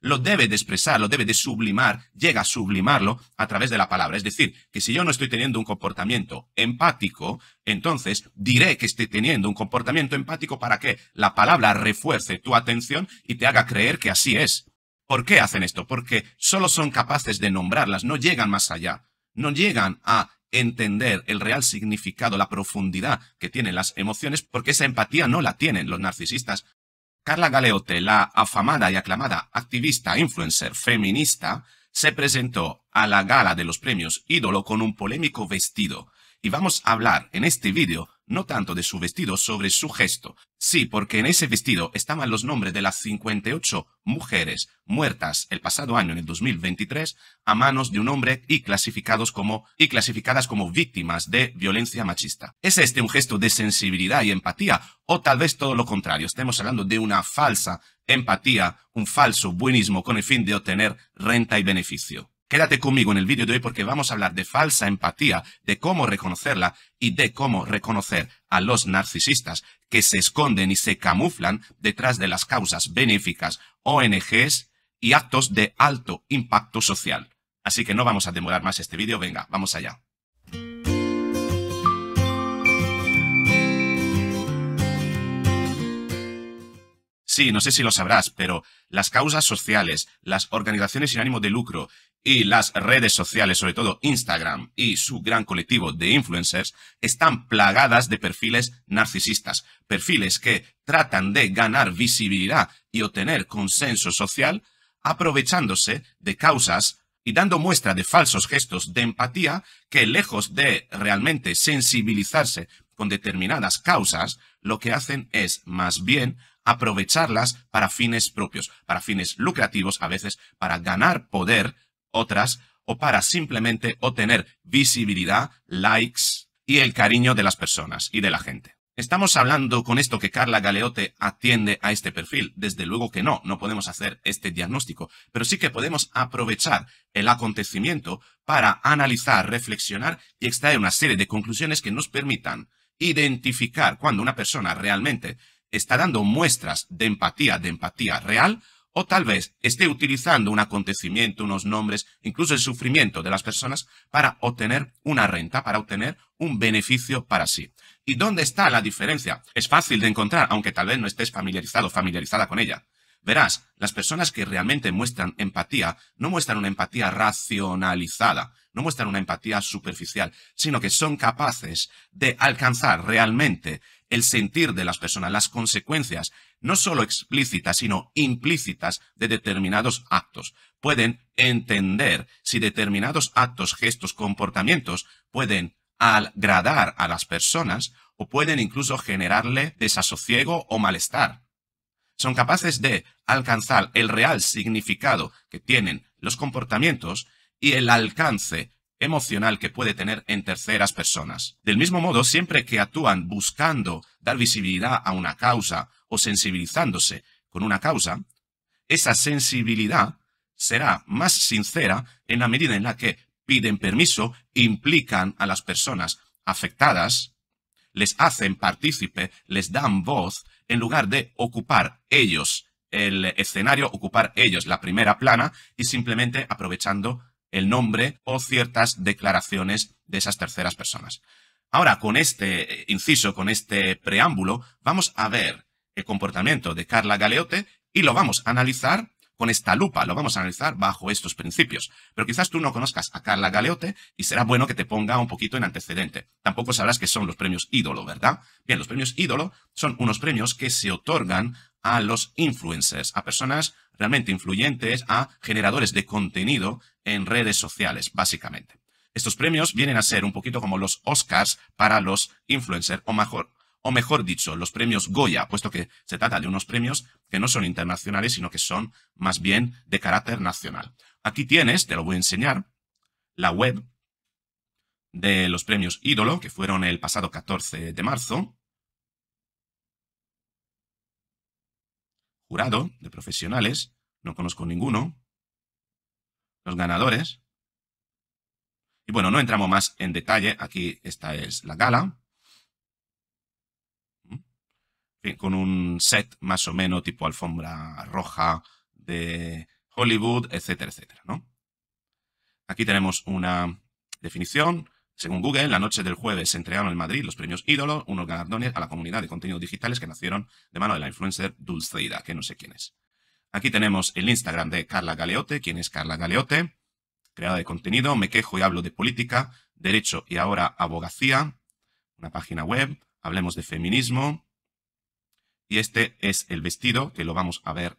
lo debe de expresar, lo debe de sublimar, llega a sublimarlo a través de la palabra. Es decir, que si yo no estoy teniendo un comportamiento empático, entonces diré que estoy teniendo un comportamiento empático para que la palabra refuerce tu atención y te haga creer que así es. ¿Por qué hacen esto? Porque solo son capaces de nombrarlas, no llegan más allá, no llegan a entender el real significado, la profundidad que tienen las emociones, porque esa empatía no la tienen los narcisistas Carla Galeote, la afamada y aclamada activista influencer feminista, se presentó a la gala de los premios Ídolo con un polémico vestido. Y vamos a hablar en este vídeo no tanto de su vestido sobre su gesto. Sí, porque en ese vestido estaban los nombres de las 58 mujeres muertas el pasado año, en el 2023, a manos de un hombre y, clasificados como, y clasificadas como víctimas de violencia machista. ¿Es este un gesto de sensibilidad y empatía? O tal vez todo lo contrario, estemos hablando de una falsa empatía, un falso buenismo con el fin de obtener renta y beneficio. Quédate conmigo en el vídeo de hoy porque vamos a hablar de falsa empatía, de cómo reconocerla y de cómo reconocer a los narcisistas que se esconden y se camuflan detrás de las causas benéficas, ONGs y actos de alto impacto social. Así que no vamos a demorar más este vídeo, venga, vamos allá. Sí, no sé si lo sabrás, pero las causas sociales, las organizaciones sin ánimo de lucro y las redes sociales, sobre todo Instagram y su gran colectivo de influencers, están plagadas de perfiles narcisistas, perfiles que tratan de ganar visibilidad y obtener consenso social aprovechándose de causas y dando muestra de falsos gestos de empatía que lejos de realmente sensibilizarse con determinadas causas, lo que hacen es más bien aprovecharlas para fines propios, para fines lucrativos, a veces para ganar poder otras, o para simplemente obtener visibilidad, likes y el cariño de las personas y de la gente. ¿Estamos hablando con esto que Carla Galeote atiende a este perfil? Desde luego que no, no podemos hacer este diagnóstico, pero sí que podemos aprovechar el acontecimiento para analizar, reflexionar y extraer una serie de conclusiones que nos permitan identificar cuando una persona realmente está dando muestras de empatía, de empatía real, o tal vez esté utilizando un acontecimiento, unos nombres, incluso el sufrimiento de las personas para obtener una renta, para obtener un beneficio para sí. ¿Y dónde está la diferencia? Es fácil de encontrar, aunque tal vez no estés familiarizado o familiarizada con ella. Verás, las personas que realmente muestran empatía no muestran una empatía racionalizada, no muestran una empatía superficial, sino que son capaces de alcanzar realmente el sentir de las personas, las consecuencias, no solo explícitas, sino implícitas de determinados actos. Pueden entender si determinados actos, gestos, comportamientos pueden agradar a las personas o pueden incluso generarle desasosiego o malestar. Son capaces de alcanzar el real significado que tienen los comportamientos y el alcance emocional que puede tener en terceras personas. Del mismo modo, siempre que actúan buscando dar visibilidad a una causa o sensibilizándose con una causa, esa sensibilidad será más sincera en la medida en la que piden permiso, implican a las personas afectadas, les hacen partícipe, les dan voz, en lugar de ocupar ellos el escenario, ocupar ellos la primera plana y simplemente aprovechando el nombre o ciertas declaraciones de esas terceras personas. Ahora, con este eh, inciso, con este preámbulo, vamos a ver el comportamiento de Carla Galeote y lo vamos a analizar con esta lupa, lo vamos a analizar bajo estos principios. Pero quizás tú no conozcas a Carla Galeote y será bueno que te ponga un poquito en antecedente. Tampoco sabrás qué son los premios ídolo, ¿verdad? Bien, los premios ídolo son unos premios que se otorgan a los influencers, a personas realmente influyentes, a generadores de contenido en redes sociales, básicamente. Estos premios vienen a ser un poquito como los Oscars para los influencers, o mejor, o mejor dicho, los premios Goya, puesto que se trata de unos premios que no son internacionales, sino que son más bien de carácter nacional. Aquí tienes, te lo voy a enseñar, la web de los premios Ídolo, que fueron el pasado 14 de marzo. Jurado de profesionales, no conozco ninguno. Los ganadores. Y bueno, no entramos más en detalle, aquí esta es la gala con un set más o menos tipo alfombra roja de Hollywood, etcétera, etcétera, ¿no? Aquí tenemos una definición. Según Google, la noche del jueves se entregaron en Madrid los premios Ídolo, unos galardones a la comunidad de contenidos digitales que nacieron de mano de la influencer Dulceida, que no sé quién es. Aquí tenemos el Instagram de Carla Galeote. ¿Quién es Carla Galeote? Creada de contenido, me quejo y hablo de política, derecho y ahora abogacía. Una página web, hablemos de feminismo, y este es el vestido que lo vamos a ver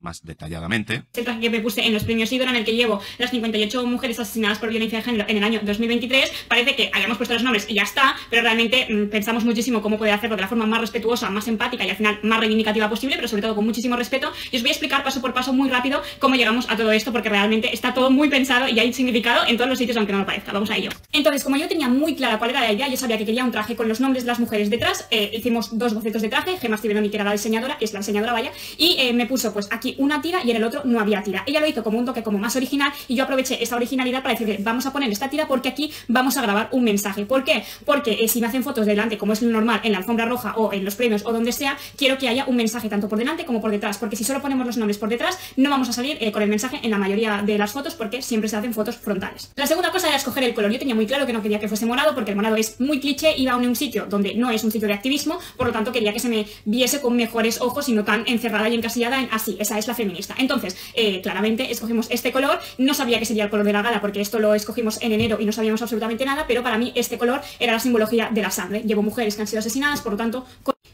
más detalladamente. Este traje que me puse en los premios en el que llevo las 58 mujeres asesinadas por violencia de género en el año 2023, parece que hayamos puesto los nombres y ya está, pero realmente mm, pensamos muchísimo cómo poder hacerlo de la forma más respetuosa, más empática y al final más reivindicativa posible, pero sobre todo con muchísimo respeto. Y os voy a explicar paso por paso muy rápido cómo llegamos a todo esto, porque realmente está todo muy pensado y hay significado en todos los sitios, aunque no lo parezca. Vamos a ello. Entonces, como yo tenía muy clara cuál era la idea, yo sabía que quería un traje con los nombres de las mujeres detrás, eh, hicimos dos bocetos de traje, Gemma Stivenoni, que era la diseñadora, que es la diseñadora, vaya, y eh, me puso pues aquí una tira y en el otro no había tira. Ella lo hizo como un toque como más original y yo aproveché esa originalidad para decirle, vamos a poner esta tira porque aquí vamos a grabar un mensaje. ¿Por qué? Porque eh, si me hacen fotos delante, como es lo normal, en la alfombra roja o en los premios o donde sea, quiero que haya un mensaje tanto por delante como por detrás, porque si solo ponemos los nombres por detrás, no vamos a salir eh, con el mensaje en la mayoría de las fotos porque siempre se hacen fotos frontales. La segunda cosa era escoger el color. Yo tenía muy claro que no quería que fuese morado porque el morado es muy cliché, y va a un sitio donde no es un sitio de activismo, por lo tanto quería que se me viese con mejores ojos y no tan encerrada y encasillada en así, esa es la feminista. Entonces, eh, claramente escogimos este color, no sabía que sería el color de la gala porque esto lo escogimos en enero y no sabíamos absolutamente nada, pero para mí este color era la simbología de la sangre. Llevo mujeres que han sido asesinadas, por lo tanto...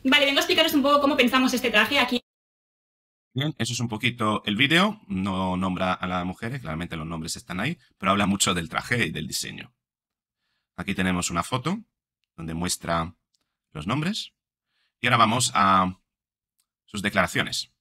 Vale, vengo a explicaros un poco cómo pensamos este traje aquí. Bien, eso es un poquito el vídeo. No nombra a las mujeres, claramente los nombres están ahí, pero habla mucho del traje y del diseño. Aquí tenemos una foto donde muestra los nombres. Y ahora vamos a sus declaraciones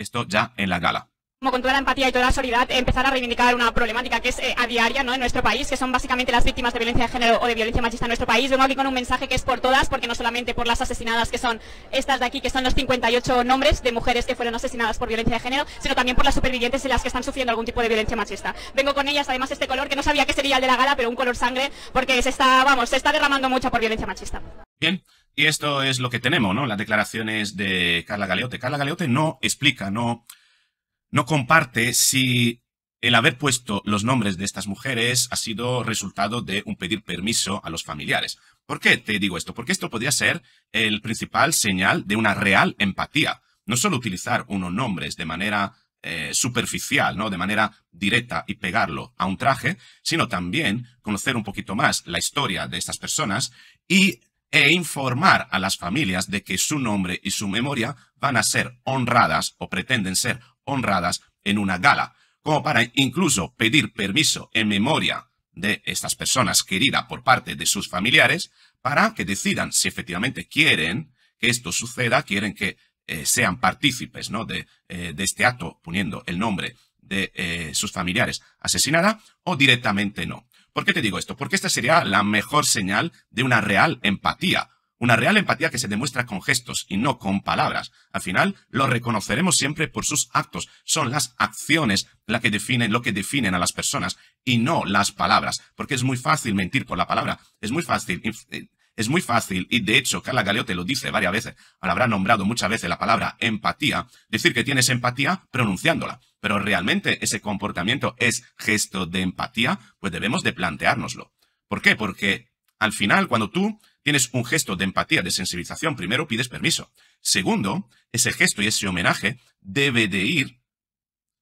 esto ya en la gala como con toda la empatía y toda la solidaridad, empezar a reivindicar una problemática que es eh, a diaria ¿no? en nuestro país, que son básicamente las víctimas de violencia de género o de violencia machista en nuestro país. Vengo aquí con un mensaje que es por todas, porque no solamente por las asesinadas, que son estas de aquí, que son los 58 nombres de mujeres que fueron asesinadas por violencia de género, sino también por las supervivientes y las que están sufriendo algún tipo de violencia machista. Vengo con ellas, además, este color, que no sabía que sería el de la gala, pero un color sangre, porque se está, vamos, se está derramando mucho por violencia machista. Bien, y esto es lo que tenemos, ¿no? Las declaraciones de Carla Galeote. Carla Galeote no explica, no, no comparte si el haber puesto los nombres de estas mujeres ha sido resultado de un pedir permiso a los familiares. ¿Por qué te digo esto? Porque esto podría ser el principal señal de una real empatía. No solo utilizar unos nombres de manera eh, superficial, ¿no? De manera directa y pegarlo a un traje, sino también conocer un poquito más la historia de estas personas y e informar a las familias de que su nombre y su memoria van a ser honradas o pretenden ser honradas en una gala, como para incluso pedir permiso en memoria de estas personas queridas por parte de sus familiares para que decidan si efectivamente quieren que esto suceda, quieren que eh, sean partícipes ¿no? de, eh, de, este acto poniendo el nombre de eh, sus familiares asesinada o directamente no. ¿Por qué te digo esto? Porque esta sería la mejor señal de una real empatía. Una real empatía que se demuestra con gestos y no con palabras. Al final, lo reconoceremos siempre por sus actos. Son las acciones la que definen, lo que definen a las personas y no las palabras. Porque es muy fácil mentir por la palabra. Es muy fácil eh, eh, es muy fácil, y de hecho Carla Galeote lo dice varias veces, habrá nombrado muchas veces la palabra empatía, decir que tienes empatía pronunciándola pero realmente ese comportamiento es gesto de empatía, pues debemos de planteárnoslo. ¿Por qué? Porque al final, cuando tú tienes un gesto de empatía, de sensibilización, primero pides permiso. Segundo, ese gesto y ese homenaje debe de ir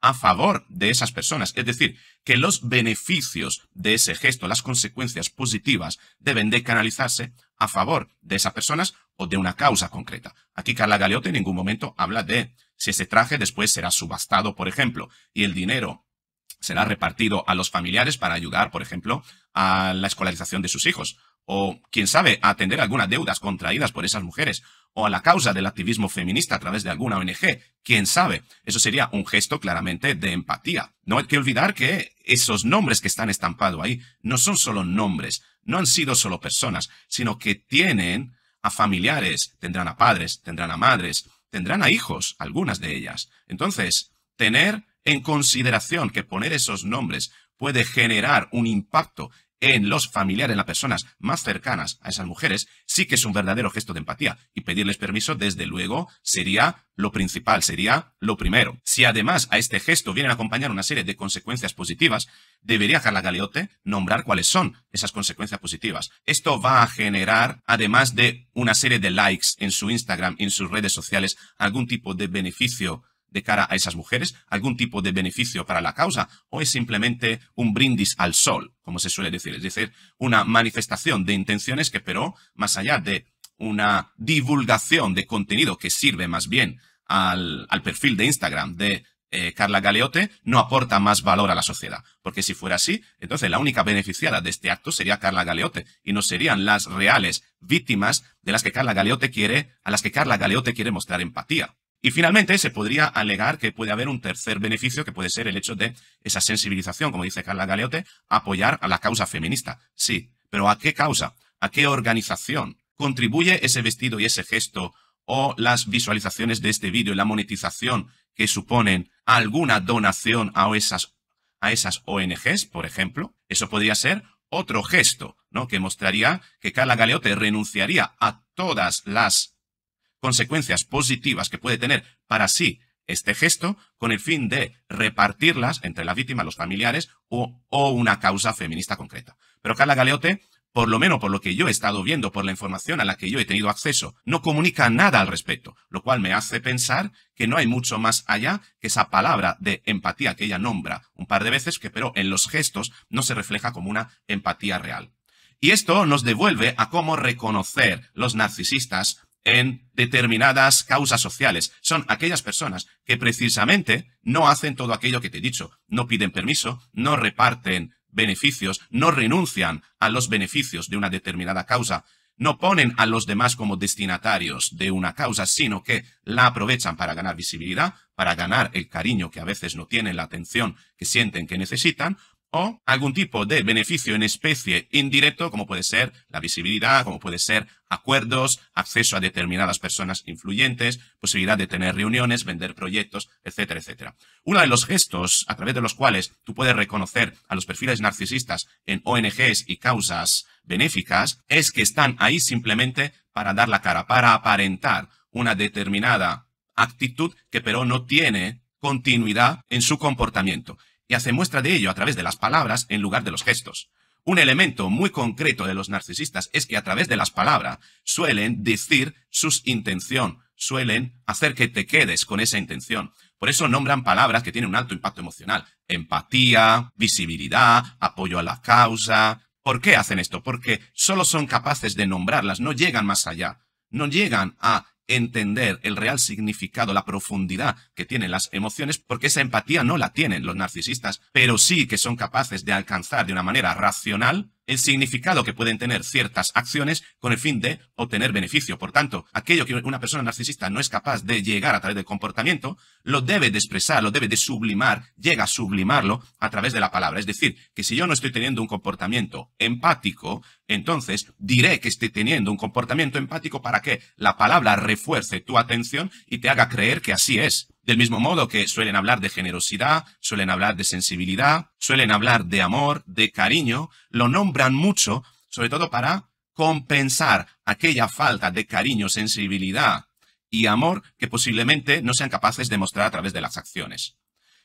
a favor de esas personas. Es decir, que los beneficios de ese gesto, las consecuencias positivas, deben de canalizarse a favor de esas personas o de una causa concreta. Aquí Carla Galeote en ningún momento habla de si ese traje después será subastado, por ejemplo, y el dinero será repartido a los familiares para ayudar, por ejemplo, a la escolarización de sus hijos, o, quién sabe, a atender algunas deudas contraídas por esas mujeres, o a la causa del activismo feminista a través de alguna ONG, quién sabe. Eso sería un gesto claramente de empatía. No hay que olvidar que esos nombres que están estampados ahí no son solo nombres, no han sido solo personas, sino que tienen a familiares, tendrán a padres, tendrán a madres, tendrán a hijos, algunas de ellas. Entonces, tener en consideración que poner esos nombres puede generar un impacto en los familiares, en las personas más cercanas a esas mujeres, sí que es un verdadero gesto de empatía y pedirles permiso, desde luego, sería lo principal, sería lo primero. Si además a este gesto vienen a acompañar una serie de consecuencias positivas, debería Carla Galeote nombrar cuáles son esas consecuencias positivas. Esto va a generar, además de una serie de likes en su Instagram, en sus redes sociales, algún tipo de beneficio de cara a esas mujeres, algún tipo de beneficio para la causa, o es simplemente un brindis al sol, como se suele decir, es decir, una manifestación de intenciones que, pero, más allá de una divulgación de contenido que sirve más bien al, perfil de Instagram de eh, Carla Galeote no aporta más valor a la sociedad. Porque si fuera así, entonces la única beneficiada de este acto sería Carla Galeote y no serían las reales víctimas de las que Carla Galeote quiere, a las que Carla Galeote quiere mostrar empatía. Y finalmente se podría alegar que puede haber un tercer beneficio que puede ser el hecho de esa sensibilización, como dice Carla Galeote, apoyar a la causa feminista. Sí, pero ¿a qué causa? ¿A qué organización contribuye ese vestido y ese gesto o las visualizaciones de este vídeo y la monetización que suponen alguna donación a esas, a esas ONGs, por ejemplo? Eso podría ser otro gesto, ¿no? Que mostraría que Carla Galeote renunciaría a todas las consecuencias positivas que puede tener para sí este gesto con el fin de repartirlas entre la víctima, los familiares o, una causa feminista concreta. Pero Carla Galeote, por lo menos por lo que yo he estado viendo, por la información a la que yo he tenido acceso, no comunica nada al respecto, lo cual me hace pensar que no hay mucho más allá que esa palabra de empatía que ella nombra un par de veces, que pero en los gestos no se refleja como una empatía real. Y esto nos devuelve a cómo reconocer los narcisistas en determinadas causas sociales. Son aquellas personas que precisamente no hacen todo aquello que te he dicho. No piden permiso, no reparten beneficios, no renuncian a los beneficios de una determinada causa, no ponen a los demás como destinatarios de una causa, sino que la aprovechan para ganar visibilidad, para ganar el cariño que a veces no tienen, la atención que sienten que necesitan, o algún tipo de beneficio en especie indirecto, como puede ser la visibilidad, como puede ser acuerdos, acceso a determinadas personas influyentes, posibilidad de tener reuniones, vender proyectos, etcétera, etcétera. Uno de los gestos a través de los cuales tú puedes reconocer a los perfiles narcisistas en ONGs y causas benéficas es que están ahí simplemente para dar la cara, para aparentar una determinada actitud que pero no tiene continuidad en su comportamiento y hace muestra de ello a través de las palabras en lugar de los gestos. Un elemento muy concreto de los narcisistas es que a través de las palabras suelen decir sus intención, suelen hacer que te quedes con esa intención. Por eso nombran palabras que tienen un alto impacto emocional. Empatía, visibilidad, apoyo a la causa. ¿Por qué hacen esto? Porque solo son capaces de nombrarlas, no llegan más allá. No llegan a entender el real significado, la profundidad que tienen las emociones, porque esa empatía no la tienen los narcisistas, pero sí que son capaces de alcanzar de una manera racional el significado que pueden tener ciertas acciones con el fin de obtener beneficio. Por tanto, aquello que una persona narcisista no es capaz de llegar a través del comportamiento, lo debe de expresar, lo debe de sublimar, llega a sublimarlo a través de la palabra. Es decir, que si yo no estoy teniendo un comportamiento empático, entonces diré que estoy teniendo un comportamiento empático para que la palabra refuerce tu atención y te haga creer que así es. Del mismo modo que suelen hablar de generosidad, suelen hablar de sensibilidad, suelen hablar de amor, de cariño, lo nombran mucho, sobre todo para compensar aquella falta de cariño, sensibilidad y amor que posiblemente no sean capaces de mostrar a través de las acciones.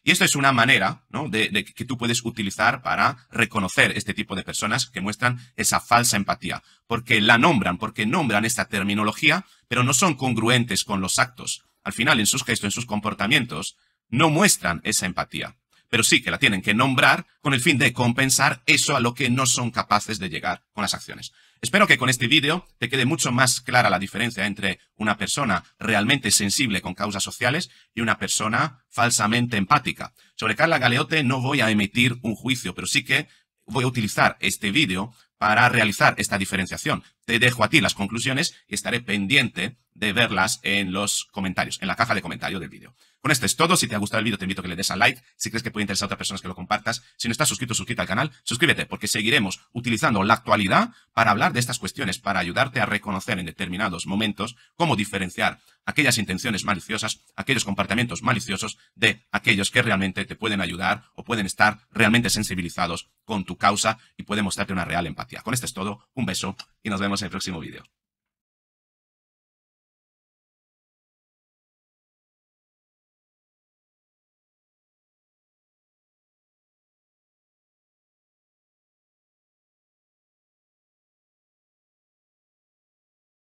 Y esto es una manera ¿no? de, que tú puedes utilizar para reconocer este tipo de personas que muestran esa falsa empatía, porque la nombran, porque nombran esta terminología, pero no son congruentes con los actos al final en sus gestos, en sus comportamientos, no muestran esa empatía, pero sí que la tienen que nombrar con el fin de compensar eso a lo que no son capaces de llegar con las acciones. Espero que con este vídeo te quede mucho más clara la diferencia entre una persona realmente sensible con causas sociales y una persona falsamente empática. Sobre Carla Galeote no voy a emitir un juicio, pero sí que voy a utilizar este vídeo para realizar esta diferenciación. Te dejo a ti las conclusiones y estaré pendiente de verlas en los comentarios, en la caja de comentarios del vídeo. Con esto es todo. Si te ha gustado el vídeo, te invito a que le des a like. Si crees que puede interesar a otras personas, que lo compartas. Si no estás suscrito, suscríbete al canal. Suscríbete, porque seguiremos utilizando la actualidad para hablar de estas cuestiones, para ayudarte a reconocer en determinados momentos cómo diferenciar aquellas intenciones maliciosas, aquellos comportamientos maliciosos de aquellos que realmente te pueden ayudar o pueden estar realmente sensibilizados con tu causa y pueden mostrarte una real empatía. Con esto es todo. Un beso y nos vemos en el próximo vídeo.